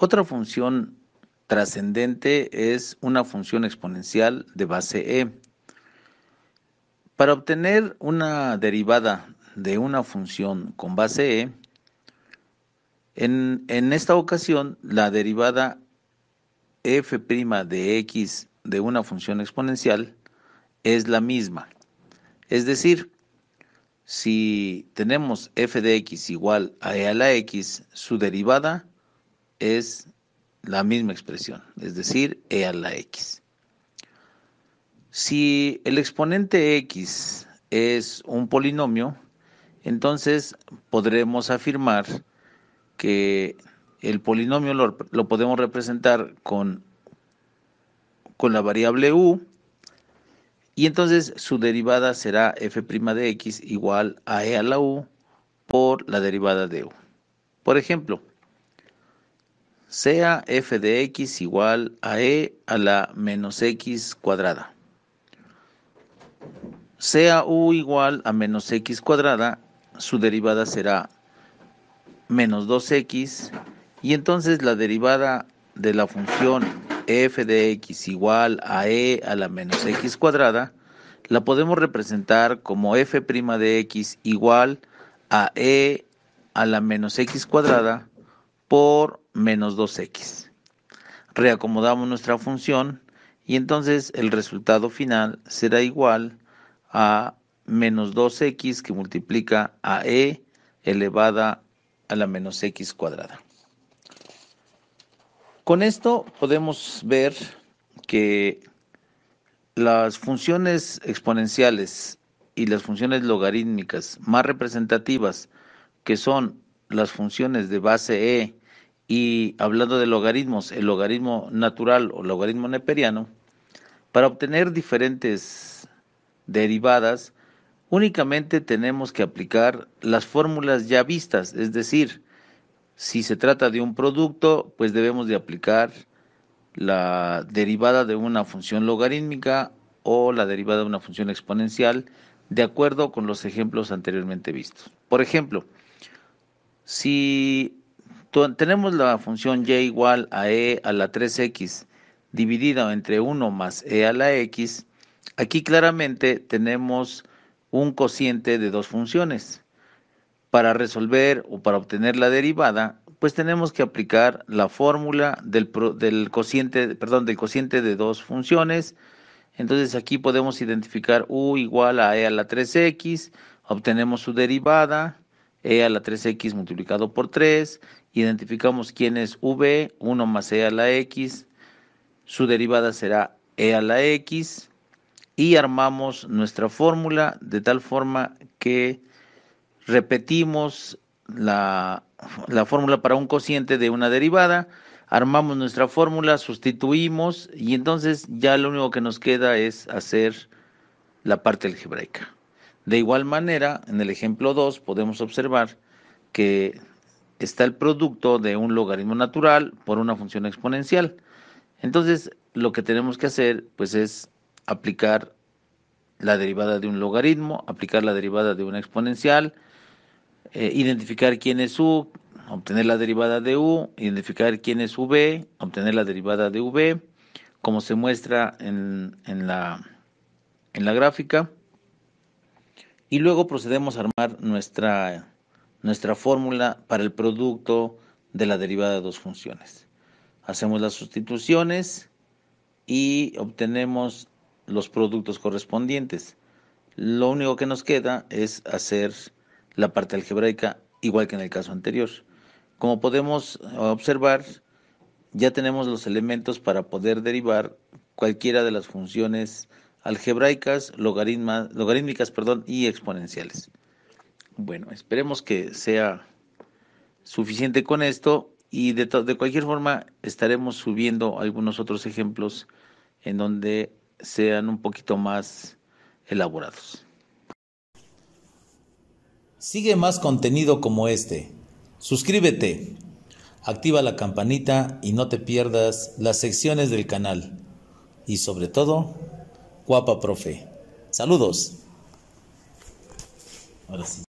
Otra función trascendente es una función exponencial de base e. Para obtener una derivada de una función con base e, en, esta ocasión la derivada f' de x de una función exponencial es la misma. Es decir, si tenemos f de x igual a e a la x, su derivada es la misma expresión, es decir, e a la x. Si el exponente x es un polinomio, entonces podremos afirmar que el polinomio lo, podemos representar con, con la variable u, y entonces su derivada será f' de x igual a e a la u por la derivada de u. Por ejemplo, sea f de x igual a e a la menos x cuadrada. Sea u igual a menos x cuadrada, su derivada será menos 2x y entonces la derivada de la función f de x igual a e a la menos x cuadrada la podemos representar como f' de x igual a e a la menos x cuadrada por menos 2x. Reacomodamos nuestra función y entonces el resultado final será igual a menos 2x que multiplica a e elevada a la menos x cuadrada. Con esto podemos ver que las funciones exponenciales y las funciones logarítmicas más representativas, que son las funciones de base e y hablando de logaritmos, el logaritmo natural o logaritmo neperiano, para obtener diferentes derivadas, únicamente tenemos que aplicar las fórmulas ya vistas, es decir, si se trata de un producto, pues debemos de aplicar la derivada de una función logarítmica o la derivada de una función exponencial de acuerdo con los ejemplos anteriormente vistos. Por ejemplo, si tenemos la función y igual a e a la 3x dividida entre 1 más e a la x, aquí claramente tenemos un cociente de dos funciones. Para resolver o para obtener la derivada, pues tenemos que aplicar la fórmula del, cociente, perdón, del cociente de dos funciones. Entonces aquí podemos identificar u igual a e a la 3x, obtenemos su derivada, e a la 3x multiplicado por 3, identificamos quién es v, 1 más e a la x, su derivada será e a la x, y armamos nuestra fórmula de tal forma que repetimos la, la fórmula para un cociente de una derivada, armamos nuestra fórmula, sustituimos y entonces ya lo único que nos queda es hacer la parte algebraica. De igual manera, en el ejemplo 2 podemos observar que está el producto de un logaritmo natural por una función exponencial. Entonces, lo que tenemos que hacer pues es aplicar la derivada de un logaritmo, aplicar la derivada de una exponencial, eh, identificar quién es u, obtener la derivada de u, identificar quién es v, obtener la derivada de v, como se muestra en, la, en la gráfica y luego procedemos a armar nuestra, nuestra fórmula para el producto de la derivada de dos funciones. Hacemos las sustituciones y obtenemos los productos correspondientes. Lo único que nos queda es hacer la parte algebraica igual que en el caso anterior. Como podemos observar, ya tenemos los elementos para poder derivar cualquiera de las funciones algebraicas, logarítmicas perdón, y exponenciales. Bueno, esperemos que sea suficiente con esto y de, de cualquier forma estaremos subiendo algunos otros ejemplos en donde sean un poquito más elaborados. Sigue más contenido como este. Suscríbete, activa la campanita y no te pierdas las secciones del canal. Y sobre todo, Guapa profe. Saludos. Ahora sí.